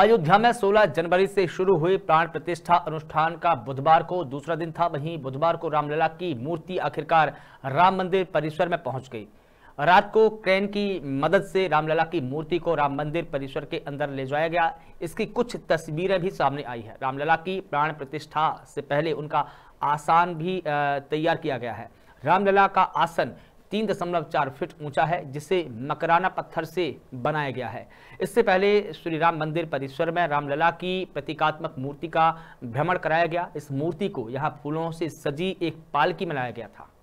अयोध्या में 16 जनवरी से शुरू हुए प्राण प्रतिष्ठा अनुष्ठान का बुधवार को दूसरा दिन था वहीं बुधवार को रामलला की मूर्ति आखिरकार राम मंदिर परिसर में पहुंच गई रात को क्रेन की मदद से रामलला की मूर्ति को राम मंदिर परिसर के अंदर ले जाया गया इसकी कुछ तस्वीरें भी सामने आई है रामलला की प्राण प्रतिष्ठा से पहले उनका आसान भी तैयार किया गया है रामलला का आसन तीन दशमलव चार फीट ऊंचा है जिसे मकराना पत्थर से बनाया गया है इससे पहले श्री राम मंदिर परिसर में रामलला की प्रतीकात्मक मूर्ति का भ्रमण कराया गया इस मूर्ति को यहाँ फूलों से सजी एक पालकी में लाया गया था